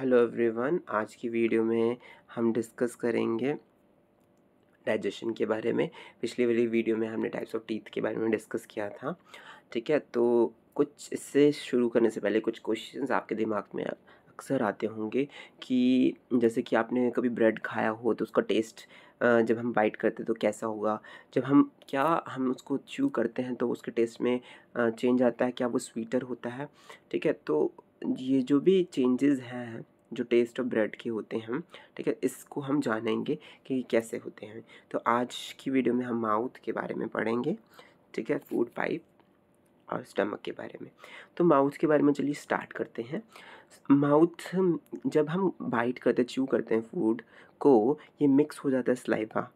hello everyone आज की video में हम डिस्कस करेंगे डाइजेशन के बारे में पिछली वाली वीडियो में हमने टाइप्स ऑफ टीथ के बारे में डिस्कस किया था ठीक है तो कुछ इससे शुरू करने से पहले कुछ क्वेश्चंस आपके दिमाग में अक्सर आते होंगे कि जैसे कि आपने कभी ब्रेड खाया हो तो उसका टेस्ट जब हम बाइट करते हैं तो कैसा होगा जब हम क्या हम उसको च्यू करते हैं तो उसके टेस्ट में चेंज आता है क्या वो स्वीटर होता है ठीक है तो ये जो भी चेंजेस हैं जो टेस्ट ऑफ ब्रेड के होते हैं ठीक है इसको हम जानेंगे कि कैसे होते हैं तो आज की वीडियो में हम माउथ के बारे में पढ़ेंगे ठीक है फूड पाइप और स्टमक के बारे में तो माउथ के बारे में चलिए स्टार्ट करते हैं माउथ जब हम बाइट करते च्यू करते हैं फूड को ये मिक्स हो जाता है स्लाइवा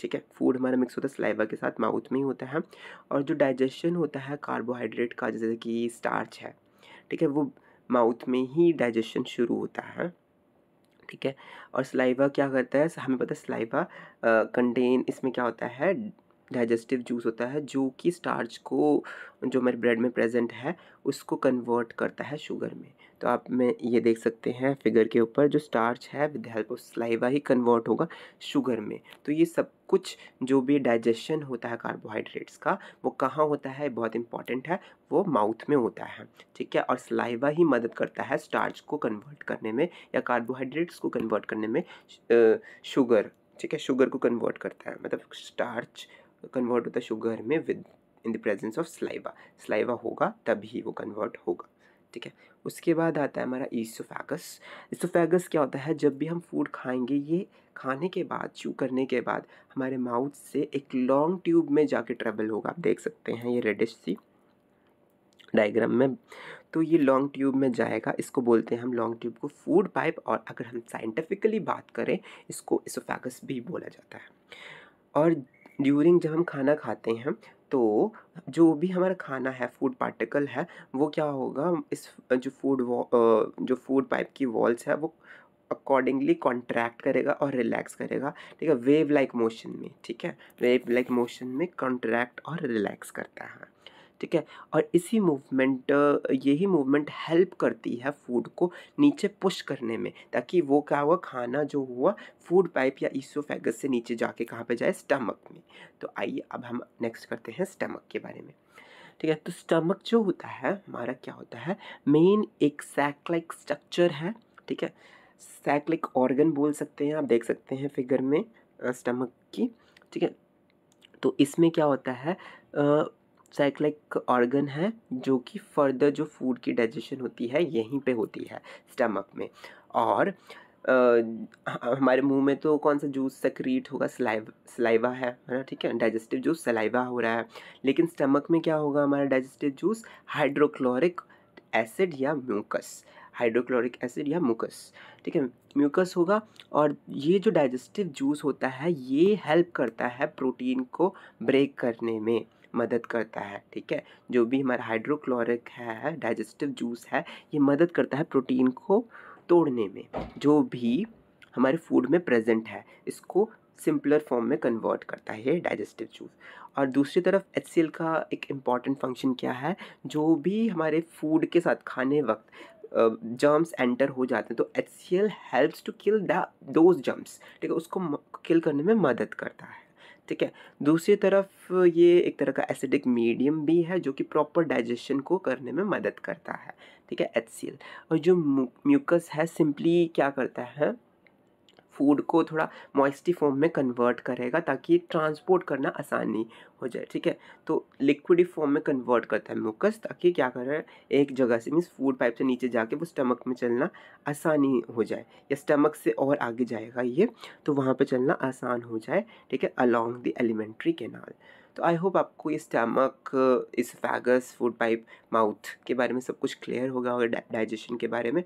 ठीक है फूड हमारा मिक्स होता है स्लाइवा के साथ माउथ में ही होता है और जो डाइजेशन होता है कार्बोहाइड्रेट का जैसे कि स्टार्च है ठीक है वो माउथ में ही डाइजेशन शुरू होता है ठीक है और स्लाइवा क्या करता है हमें पता है सलाइवा कंटेन इसमें क्या होता है डाइजेस्टिव जूस होता है जो कि स्टार्च को जो हमारे ब्रेड में प्रेजेंट है उसको कन्वर्ट करता है शुगर में तो आप में ये देख सकते हैं फिगर के ऊपर जो स्टार्च है विद हेल्प ऑफ स्लाइवा ही कन्वर्ट होगा शुगर में तो ये सब कुछ जो भी डाइजेशन होता है कार्बोहाइड्रेट्स का वो कहाँ होता है बहुत इंपॉर्टेंट है वो माउथ में होता है ठीक है और स्लाइवा ही मदद करता है स्टार्च को कन्वर्ट करने में या कार्बोहाइड्रेट्स को कन्वर्ट करने में शुगर ठीक है शुगर को कन्वर्ट करता है मतलब स्टार्च कन्वर्ट होता है शुगर में with in the presence of saliva saliva होगा तभी वो कन्वर्ट होगा ठीक है उसके बाद आता है हमारा ईसोफेगस ईसोफेगस क्या होता है जब भी हम फूड खाएंगे ये खाने के बाद चू करने के बाद हमारे माउथ से एक लॉन्ग ट्यूब में जाके ट्रेवल होगा आप देख सकते हैं ये रेडिश सी डायग्राम में तो ये लॉन्ग ट्यूब में जाएगा इसको बोलते हैं हम लॉन्ग ट्यूब को फूड पाइप और अगर हम साइंटिफिकली बात करें इसको इसोफैगस भी बोला जाता है और ड्यूरिंग जब हम खाना खाते हैं तो जो भी हमारा खाना है फूड पार्टिकल है वो क्या होगा इस जो फूड जो फूड पाइप की वॉल्स है वो अकॉर्डिंगली कॉन्ट्रैक्ट करेगा और रिलैक्स करेगा ठीक है वेव लाइक मोशन में ठीक है वेव लाइक मोशन में कॉन्ट्रैक्ट और रिलैक्स करता है ठीक है और इसी मूवमेंट यही मूवमेंट हेल्प करती है फूड को नीचे पुश करने में ताकि वो क्या हुआ खाना जो हुआ फूड पाइप या ईसोफेगस से नीचे जाके कहाँ पे जाए स्टमक में तो आइए अब हम नेक्स्ट करते हैं स्टमक के बारे में ठीक है तो स्टमक जो होता है हमारा क्या होता है मेन एक सैक लाइक स्ट्रक्चर है ठीक है सैक लाइक ऑर्गन बोल सकते हैं आप देख सकते हैं फिगर में स्टमक की ठीक है तो इसमें क्या होता है साइक्लिक ऑर्गन है जो कि फर्दर जो फूड की डाइजेशन होती है यहीं पे होती है स्टमक में और आ, हमारे मुंह में तो कौन सा जूस सक्रीट होगा सलाइव सलाइवा है है ना ठीक है डाइजेस्टिव जूस सलाइवा हो रहा है लेकिन स्टमक में क्या होगा हमारा डाइजेस्टिव जूस हाइड्रोक्लोरिक एसिड या म्यूकस हाइड्रोक्लोरिक एसिड या म्यूकस ठीक है म्यूकस होगा और ये जो डाइजेस्टिव जूस होता है ये हेल्प करता है प्रोटीन को ब्रेक करने में मदद करता है ठीक है जो भी हमारा हाइड्रोक्लोरिक है डाइजेस्टिव जूस है ये मदद करता है प्रोटीन को तोड़ने में जो भी हमारे फूड में प्रेजेंट है इसको सिंपलर फॉर्म में कन्वर्ट करता है ये डाइजेस्टिव जूस और दूसरी तरफ एच का एक इम्पॉर्टेंट फंक्शन क्या है जो भी हमारे फूड के साथ खाने वक्त जर्म्स uh, एंटर हो जाते हैं तो H C L helps to kill those germs ठीक है उसको किल करने में मदद करता है ठीक है दूसरी तरफ ये एक तरह का एसिडिक मीडियम भी है जो कि प्रॉपर डाइजेशन को करने में मदद करता है ठीक है एच और जो म्यूकस है सिंपली क्या करता है फूड को थोड़ा मॉइस्टी फॉर्म में कन्वर्ट करेगा ताकि ट्रांसपोर्ट करना आसानी हो जाए ठीक है तो लिक्विड फॉर्म में कन्वर्ट करता है मुकस ताकि क्या करें एक जगह से मीन्स फूड पाइप से नीचे जाके वो स्टमक में चलना आसानी हो जाए या स्टमक से और आगे जाएगा ये तो वहाँ पर चलना आसान हो जाए ठीक है अलॉन्ग द एलिमेंट्री केनाल तो आई होप आपको ये स्टमक इस फैगस फूड पाइप माउथ के बारे में सब कुछ क्लियर होगा और डाइजेशन के बारे में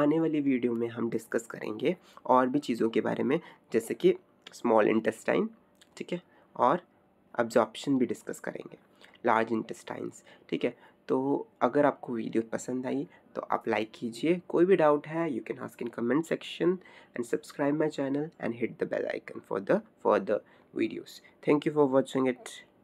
आने वाली वीडियो में हम डिस्कस करेंगे और भी चीज़ों के बारे में जैसे कि स्मॉल इंटेस्टाइन ठीक है और अब्जॉर्प्शन भी डिस्कस करेंगे लार्ज इंटेस्टाइन्स ठीक है तो अगर आपको वीडियो पसंद आई तो आप लाइक कीजिए कोई भी डाउट है you can ask in comment section and subscribe my channel and hit the bell icon for the for the videos thank you for watching it